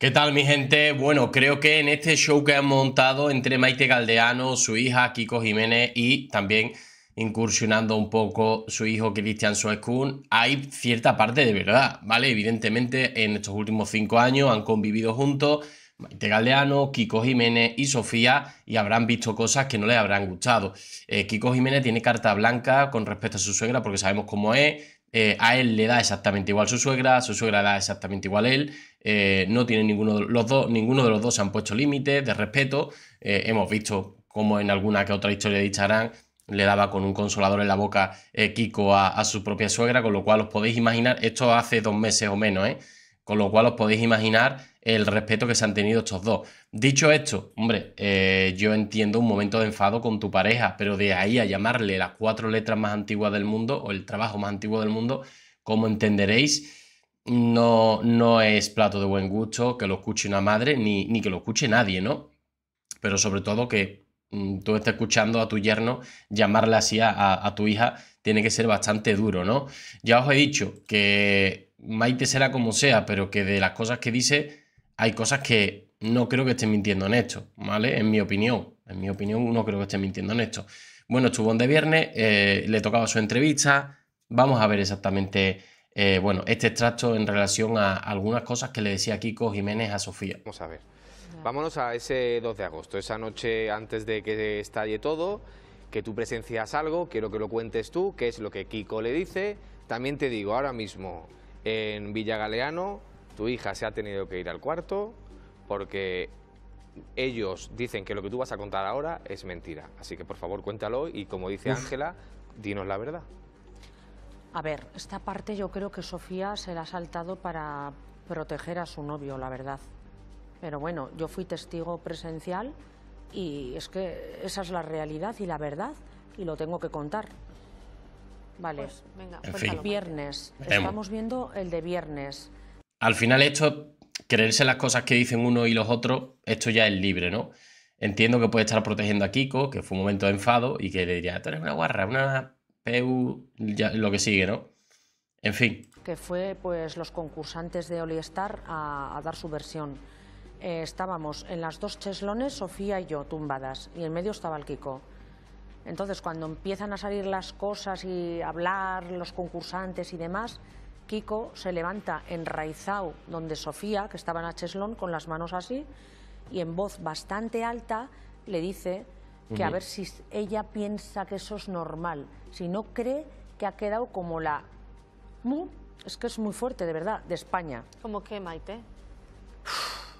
¿Qué tal mi gente? Bueno, creo que en este show que han montado entre Maite Galdeano, su hija Kiko Jiménez y también incursionando un poco su hijo Cristian Suezkun, hay cierta parte de verdad, ¿vale? Evidentemente en estos últimos cinco años han convivido juntos Maite Galdeano, Kiko Jiménez y Sofía y habrán visto cosas que no les habrán gustado. Eh, Kiko Jiménez tiene carta blanca con respecto a su suegra porque sabemos cómo es, eh, a él le da exactamente igual su suegra, a su suegra le da exactamente igual él eh, no tiene ninguno de los dos, ninguno de los dos se han puesto límites de respeto. Eh, hemos visto como en alguna que otra historia de Instagram le daba con un consolador en la boca eh, Kiko a, su propia suegra, con lo cual os podéis imaginar, esto hace dos meses o menos, con lo cual os podéis imaginar el respeto que se han tenido estos dos. Dicho esto, hombre, yo entiendo un momento de enfado con tu pareja, pero de ahí a llamarle las cuatro letras más antiguas del mundo o el trabajo más antiguo del mundo, como entenderéis, no, es plato de buen gusto que lo escuche una madre ni, ni que lo escuche nadie, ¿no? Pero sobre todo que mm, tú estés escuchando a tu yerno llamarle así a, tu hija tiene que ser bastante duro, ¿no? Ya os he dicho que Maite será como sea, pero que de las cosas que dice hay cosas que no creo que esté mintiendo en esto, ¿vale? En mi opinión, en mi opinión no creo que esté mintiendo en esto. Bueno, estuvo de viernes, eh, le tocaba su entrevista, vamos a ver exactamente eh, bueno, este extracto en relación a algunas cosas que le decía Kiko Jiménez a Sofía. Vamos a ver. Vámonos a ese 2 de agosto, esa noche antes de que estalle todo, que tú presencias algo, quiero que lo cuentes tú, qué es lo que Kiko le dice. También te digo, ahora mismo en Villagaleano, tu hija se ha tenido que ir al cuarto porque ellos dicen que lo que tú vas a contar ahora es mentira. Así que por favor cuéntalo y como dice Ángela, dinos la verdad. A ver, esta parte yo creo que Sofía se la ha saltado para proteger a su novio, la verdad. Pero bueno, yo fui testigo presencial y es que esa es la realidad y la verdad y lo tengo que contar. Vale, pues, venga, viernes. Em. Estamos viendo el de viernes. Al final esto, creerse las cosas que dicen uno y los otros, esto ya es libre, ¿no? Entiendo que puede estar protegiendo a Kiko, que fue un momento de enfado y que le diría, tú una guarra, una lo que sigue, ¿no? En fin. Que fue pues los concursantes de Oliestar a, a dar su versión. Eh, estábamos en las dos cheslones, Sofía y yo, tumbadas, y en medio estaba el Kiko. Entonces, cuando empiezan a salir las cosas y hablar los concursantes y demás, Kiko se levanta enraizado donde Sofía, que estaba en la cheslón, con las manos así, y en voz bastante alta le dice que a ver si ella piensa que eso es normal, si no cree que ha quedado como la... es que es muy fuerte, de verdad, de España. ¿Cómo que, Maite?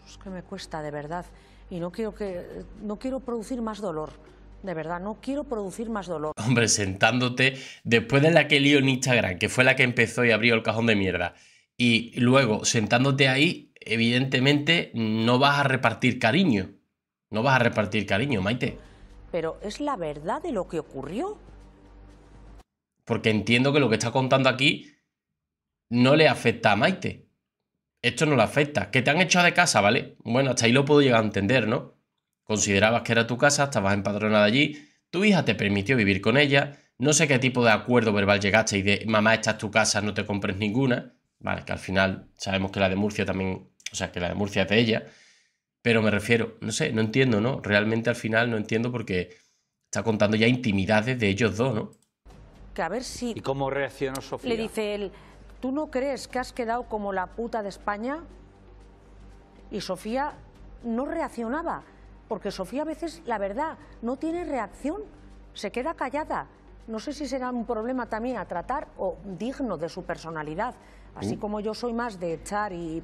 Es que me cuesta, de verdad. Y no quiero, que, no quiero producir más dolor. De verdad, no quiero producir más dolor. Hombre, sentándote, después de la que lío en Instagram, que fue la que empezó y abrió el cajón de mierda, y luego sentándote ahí, evidentemente no vas a repartir cariño. No vas a repartir cariño, Maite pero es la verdad de lo que ocurrió. Porque entiendo que lo que está contando aquí no le afecta a Maite. Esto no le afecta. Que te han echado de casa, ¿vale? Bueno, hasta ahí lo puedo llegar a entender, ¿no? Considerabas que era tu casa, estabas empadronada allí, tu hija te permitió vivir con ella, no sé qué tipo de acuerdo verbal llegaste y de mamá, esta es tu casa, no te compres ninguna. Vale, que al final sabemos que la de Murcia también, o sea, que la de Murcia es de ella. Pero me refiero, no sé, no entiendo, ¿no? Realmente al final no entiendo porque está contando ya intimidades de ellos dos, ¿no? Que a ver si... ¿Y cómo reaccionó Sofía? Le dice él, ¿tú no crees que has quedado como la puta de España? Y Sofía no reaccionaba, porque Sofía a veces, la verdad, no tiene reacción, se queda callada. No sé si será un problema también a tratar o digno de su personalidad, Así uh. como yo soy más de echar y,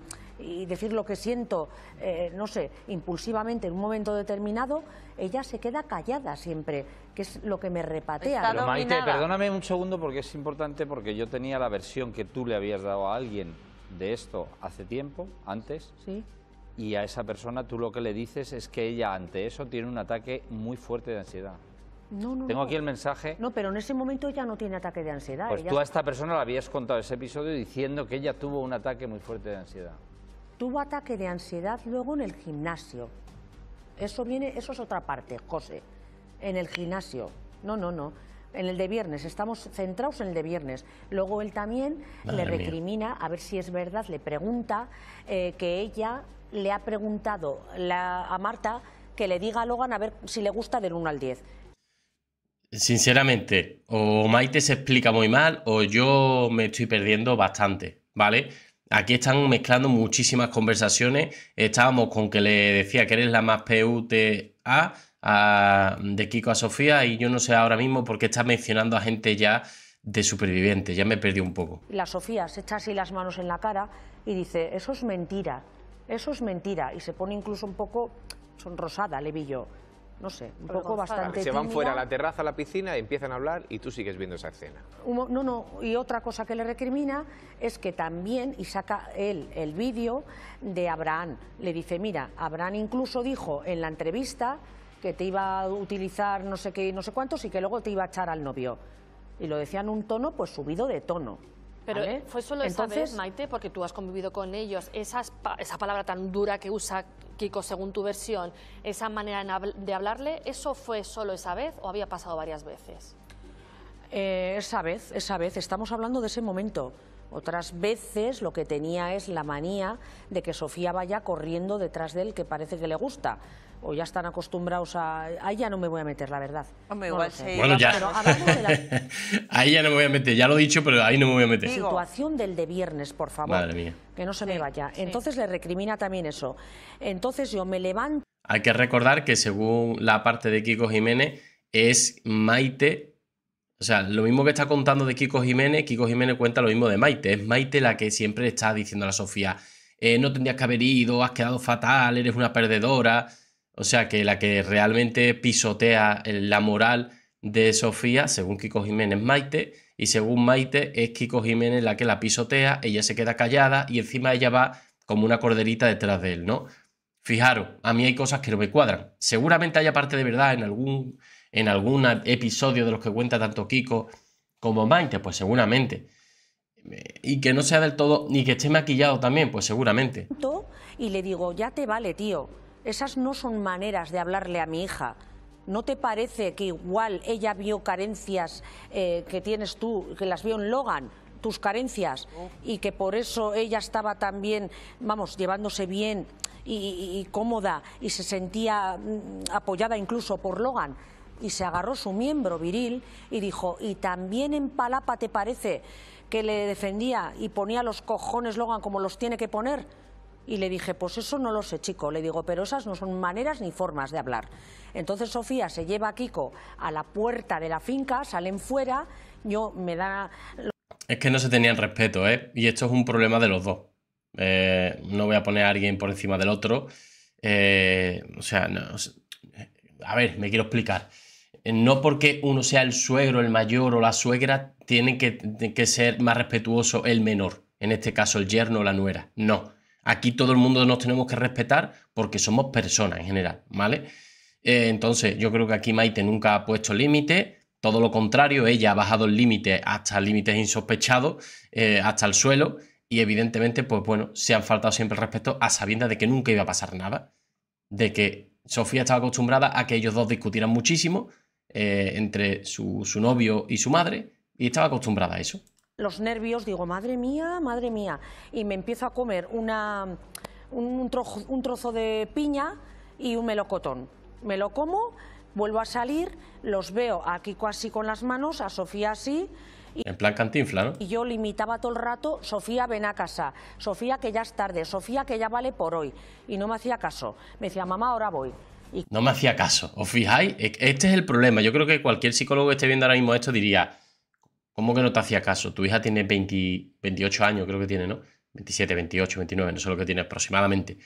decir lo que siento, eh, no sé, impulsivamente en un momento determinado, ella se queda callada siempre, que es lo que me repatea. Pero Maite, perdóname un segundo porque es importante porque yo tenía la versión que tú le habías dado a alguien de esto hace tiempo, antes. Sí. Y a esa persona tú lo que le dices es que ella ante eso tiene un ataque muy fuerte de ansiedad. No, no, Tengo aquí el mensaje. No, pero en ese momento ya no tiene ataque de ansiedad. Pues tú a esta persona la habías contado ese episodio diciendo que ella tuvo un ataque muy fuerte de ansiedad. Tuvo ataque de ansiedad luego en el gimnasio. Eso viene, eso es otra parte, José. En el gimnasio. No, no, no. En el de viernes, estamos centrados en el de viernes. Luego él también le recrimina, a ver si es verdad, le pregunta eh, que ella le ha preguntado a Marta que le diga a Logan a ver si le gusta del 1 al 10. Sinceramente, o Maite se explica muy mal o yo me estoy perdiendo bastante, ¿vale? Aquí están mezclando muchísimas conversaciones. Estábamos con que le decía que eres la más PUTA a, de Kiko a Sofía y yo no sé ahora mismo por qué está mencionando a gente ya de superviviente. Ya me perdí un poco. La Sofía se echa así las manos en la cara y dice, eso es mentira, eso es mentira. Y se pone incluso un poco sonrosada, le vi yo no sé, un poco bastante. Se van fuera a la terraza, a la piscina, empiezan a hablar y tú sigues viendo esa escena. No, no, y otra cosa que le recrimina es que también, y saca él el vídeo de Abraham, le dice: Mira, Abraham incluso dijo en la entrevista que te iba a utilizar no sé qué, no sé cuántos y que luego te iba a echar al novio. Y lo decía en un tono, pues subido de tono. Pero fue solo Entonces, esa Maite, porque tú has convivido con ellos. esa palabra tan dura que usa Kiko, según tu versión, esa manera de hablarle, ¿eso fue solo esa vez o había pasado varias veces? Eh, esa vez, esa vez, estamos hablando de ese momento. Otras veces lo que tenía es la manía de que Sofía vaya corriendo detrás de él, que parece que le gusta. O ya están acostumbrados a... Ahí ya no me voy a meter, la verdad. Bueno, ya. ahí ya no me voy a meter, ya lo he dicho, pero ahí no me voy a meter. Situación del de viernes, por favor. Que no se me vaya. Entonces le recrimina también eso. Entonces yo me levanto... Hay que recordar que según la parte de Kiko Jiménez, es Maite o sea, lo mismo que está contando de Kiko Jiménez, Kiko Jiménez cuenta lo mismo de Maite. Es Maite la que siempre está diciendo a la Sofía, eh, no tendrías que haber ido, has quedado fatal, eres una perdedora. O sea, que la que realmente pisotea la moral de Sofía, según Kiko Jiménez, es Maite. Y según Maite, es Kiko Jiménez la que la pisotea, ella se queda callada y encima ella va como una corderita detrás de él, ¿no? Fijaros, a mí hay cosas que no me cuadran. Seguramente haya parte de verdad en algún en algún episodio de los que cuenta tanto Kiko como Maite, pues seguramente. Eh, y que no sea del todo, ni que esté maquillado también, pues seguramente. Y le digo, ya te vale, tío, esas no son maneras de hablarle a mi hija. ¿No te parece que igual ella vio carencias eh, que tienes tú, que las vio en Logan? tus carencias y que por eso ella estaba también, vamos, llevándose bien y cómoda y se sentía mm, apoyada incluso por Logan y se agarró su miembro viril y dijo, y también en Palapa te parece que le defendía y ponía los cojones Logan como los tiene que poner. Y le dije, pues eso no lo sé, chico. Le digo, pero esas no son maneras ni formas de hablar. Entonces Sofía se lleva a Kiko a la puerta de la finca, salen fuera, yo me da... Es que no se tenían respeto, ¿eh? Y esto es un problema de los dos. Eh, no voy a poner a alguien por encima del otro. Eh, o sea, no, o a ver, me quiero explicar. Eh, no porque uno sea el suegro, el mayor o la suegra, tiene que, ser más respetuoso el menor, en este caso el yerno o la nuera. No. Aquí todo el mundo nos tenemos que respetar porque somos personas en general, ¿vale? Eh, entonces, yo creo que aquí Maite nunca ha puesto límite, todo lo contrario, ella ha bajado el límite hasta límites insospechados, eh, hasta el suelo, y evidentemente, pues bueno, se han faltado siempre el respeto a sabiendas de que nunca iba a pasar nada, de que Sofía estaba acostumbrada a que ellos dos discutieran muchísimo, eh, entre su, novio y su madre y estaba acostumbrada a eso. Los nervios, digo, madre mía, madre mía, y me empiezo a comer una, un, trozo, de piña y un melocotón. Me lo como, vuelvo a salir, los veo aquí casi con las manos, a Sofía así. en plan cantinfla, ¿no? Y yo limitaba todo el rato, Sofía, ven a casa, Sofía, que ya es tarde, Sofía, que ya vale por hoy. Y no me hacía caso. Me decía, mamá, ahora voy. No me hacía caso. ¿Os fijáis? Este es el problema. Yo creo que cualquier psicólogo que esté viendo ahora mismo esto diría, ¿cómo que no te hacía caso? Tu hija tiene 28 años, creo que tiene, ¿no? 27, 28, 29, no sé lo que tiene aproximadamente.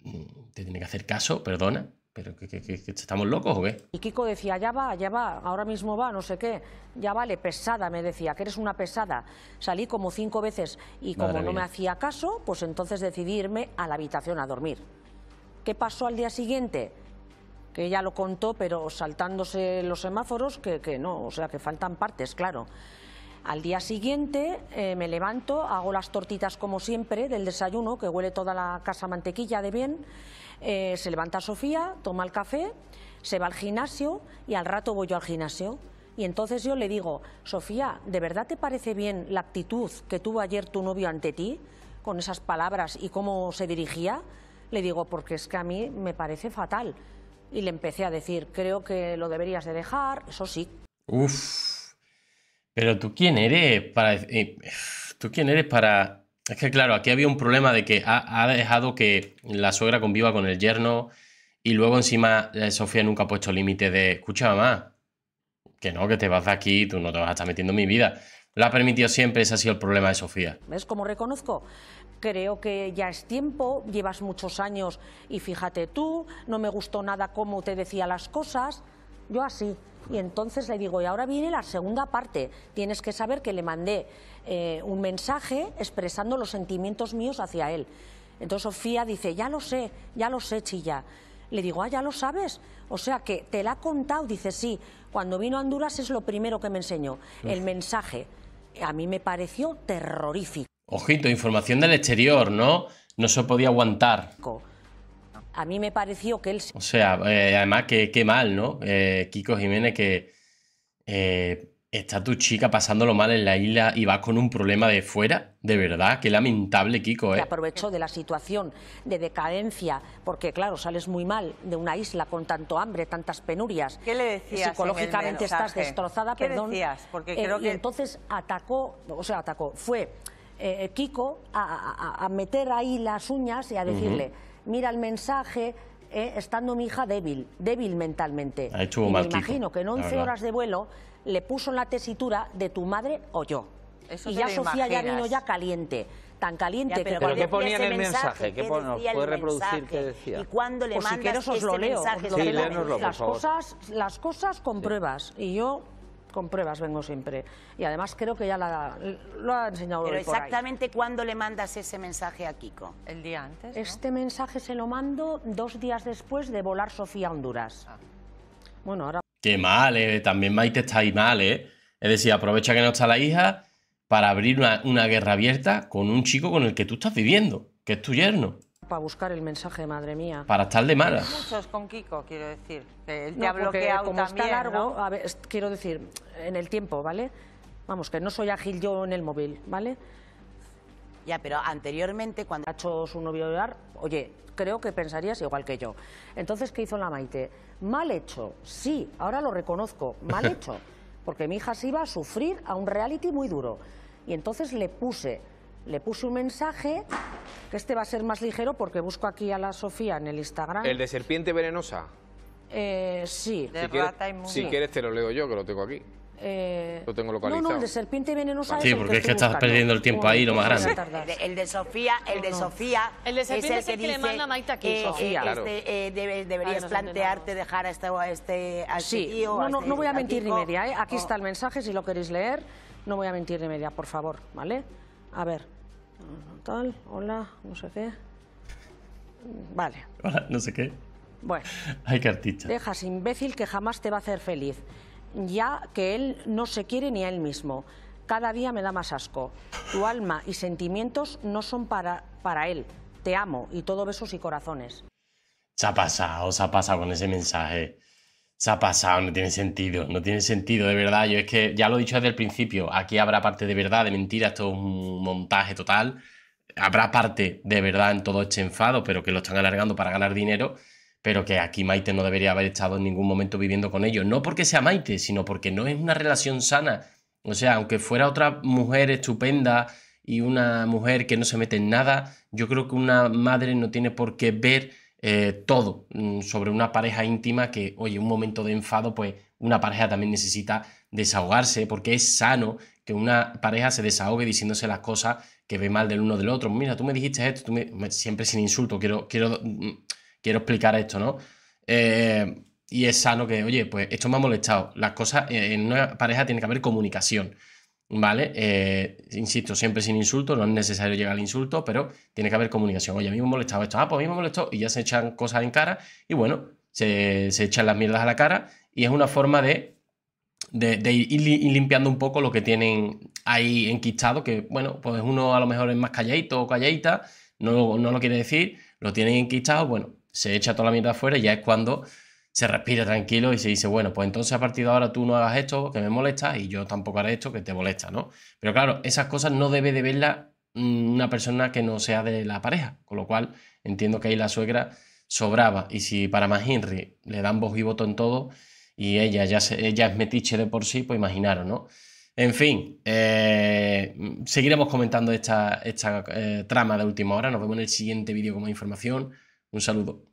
Mm, te tiene que hacer caso, perdona. ¿Pero que, estamos locos o qué? Y Kiko decía, ya va, ya va, ahora mismo va, no sé qué, ya vale, pesada, me decía, que eres una pesada. Salí como cinco veces y como no me hacía caso, pues entonces decidí irme a la habitación a dormir. ¿Qué pasó al día siguiente? que ya lo contó, pero saltándose los semáforos, que, no, o sea, que faltan partes, claro. Al día siguiente eh, me levanto, hago las tortitas como siempre del desayuno, que huele toda la casa mantequilla de bien. Eh, se levanta Sofía, toma el café, se va al gimnasio y al rato voy yo al gimnasio. Y entonces yo le digo, Sofía, ¿de verdad te parece bien la actitud que tuvo ayer tu novio ante ti, con esas palabras y cómo se dirigía? Le digo, porque es que a mí me parece fatal y le empecé a decir, creo que lo deberías de dejar, eso sí. Uf, pero tú quién eres para... Eh, ¿Tú quién eres para...? Es que claro, aquí había un problema de que ha, dejado que la suegra conviva con el yerno y luego encima eh, Sofía nunca ha puesto límite de, escucha mamá, que no, que te vas de aquí, tú no te vas a estar metiendo en mi vida. Lo ha permitido siempre, ese ha sido el problema de Sofía. ¿Ves cómo reconozco? creo que ya es tiempo, llevas muchos años y fíjate tú, no me gustó nada cómo te decía las cosas, yo así. Y entonces le digo, y ahora viene la segunda parte, tienes que saber que le mandé eh, un mensaje expresando los sentimientos míos hacia él. Entonces Sofía dice, ya lo sé, ya lo sé, chilla. Le digo, ah, ya lo sabes. O sea que te la ha contado, dice, sí, cuando vino a Honduras es lo primero que me enseñó, el mensaje. A mí me pareció terrorífico. Ojito, información del exterior, ¿no? No se podía aguantar. A mí me pareció que él... O sea, eh, además, qué mal, ¿no? Eh, Kiko Jiménez, que eh, está tu chica pasándolo mal en la isla y vas con un problema de fuera. De verdad, qué lamentable, Kiko, ¿eh? aprovechó de la situación de decadencia, porque, claro, sales muy mal de una isla con tanto hambre, tantas penurias. ¿Qué le decías? Psicológicamente estás destrozada, ¿Qué perdón. Decías? Y entonces atacó, o sea, atacó, fue eh, eh, Kiko a, meter ahí las uñas y a decirle, mira el mensaje, eh, estando mi hija débil, débil mentalmente. me imagino que en 11 horas de vuelo le puso la tesitura de tu madre o yo. Eso y ya Sofía ya vino ya caliente tan caliente. que pero ¿qué el mensaje? ¿Qué, reproducir qué decía? ¿Y cuándo le pues mandas si Mensaje, las, Cosas, las cosas con pruebas. Y yo con pruebas vengo siempre. Y además creo que ya la, lo ha enseñado Pero exactamente cuándo le mandas ese mensaje a Kiko? El día antes. Este mensaje se lo mando dos días después de volar Sofía a Honduras. Ah. Qué mal, eh. también Maite está ahí mal, ¿eh? Es decir, aprovecha que no está la hija para abrir una guerra abierta con un chico con el que tú estás viviendo, que es tu yerno. Para buscar el mensaje, madre mía. Para estar de malas. Muchos con Kiko, quiero decir. Que él te ha bloqueado como también, largo, quiero decir, en el tiempo, ¿vale? Vamos, que no soy ágil yo en el móvil, ¿vale? Ya, pero anteriormente cuando ha hecho su novio hogar... oye, creo que pensarías igual que yo. Entonces, ¿qué hizo la Maite? Mal hecho, sí, ahora lo reconozco, mal hecho. Porque mi hija se iba a sufrir a un reality muy duro. Y entonces le puse le puse un mensaje, que este va a ser más ligero porque busco aquí a la Sofía en el Instagram. ¿El de serpiente venenosa? Eh, sí. si quieres, te lo leo yo, que lo tengo aquí. Eh, lo tengo localizado. No, no, el de serpiente venenosa. Sí, porque es que estás perdiendo el tiempo ahí, lo más grande. El de, Sofía, el de Sofía. El de serpiente es el que, es que le manda Maita aquí. Eh, Sofía. Este, deberías plantearte dejar a este, a este, este sí. No, este no, voy a mentir ni media. ¿eh? Aquí oh. está el mensaje, si lo queréis leer. No voy a mentir ni media, por favor, ¿vale? A ver tal hola, no sé qué. Vale. Hola, no sé qué. Bueno. Hay carticha. Dejas imbécil que jamás te va a hacer feliz, ya que él no se quiere ni a él mismo. Cada día me da más asco. Tu alma y sentimientos no son para, para él. Te amo y todo besos y corazones. Se ha pasado, se ha pasado con ese mensaje. Se ha pasado, no tiene sentido, no tiene sentido, de verdad. Yo es que ya lo he dicho desde el principio, aquí habrá parte de verdad, de mentira, esto es un montaje total. Habrá parte de verdad en todo este enfado, pero que lo están alargando para ganar dinero, pero que aquí Maite no debería haber estado en ningún momento viviendo con ellos. No porque sea Maite, sino porque no es una relación sana. O sea, aunque fuera otra mujer estupenda y una mujer que no se mete en nada, yo creo que una madre no tiene por qué ver eh, todo mm, sobre una pareja íntima que, oye, un momento de enfado, pues una pareja también necesita desahogarse, porque es sano que una pareja se desahogue diciéndose las cosas que ve mal del uno del otro. Mira, tú me dijiste esto, tú me... siempre sin insulto, quiero, quiero, mm, quiero explicar esto, ¿no? Eh, y es sano que, oye, pues esto me ha molestado. Las cosas, eh, en una pareja tiene que haber comunicación. ¿vale? Eh, insisto, siempre sin insulto, no es necesario llegar al insulto, pero tiene que haber comunicación. Oye, a mí me molestado esto, ah, pues a mí me molestado, y ya se echan cosas en cara, y bueno, se, echan las mierdas a la cara, y es una forma de, de, ir, limpiando un poco lo que tienen ahí enquistado, que bueno, pues uno a lo mejor es más calladito o calladita, no, no lo quiere decir, lo tienen enquistado, bueno, se echa toda la mierda afuera y ya es cuando se respira tranquilo y se dice, bueno, pues entonces a partir de ahora tú no hagas esto que me molesta y yo tampoco haré esto que te molesta, ¿no? Pero claro, esas cosas no debe de verla mm, una persona que no sea de la pareja, con lo cual entiendo que ahí la suegra sobraba y si para más Henry le dan voz y voto en todo y ella ya se, es metiche de por sí, pues imaginaros, ¿no? En fin, eh, seguiremos comentando esta, esta eh, trama de última hora, nos vemos en el siguiente vídeo con más información, un saludo.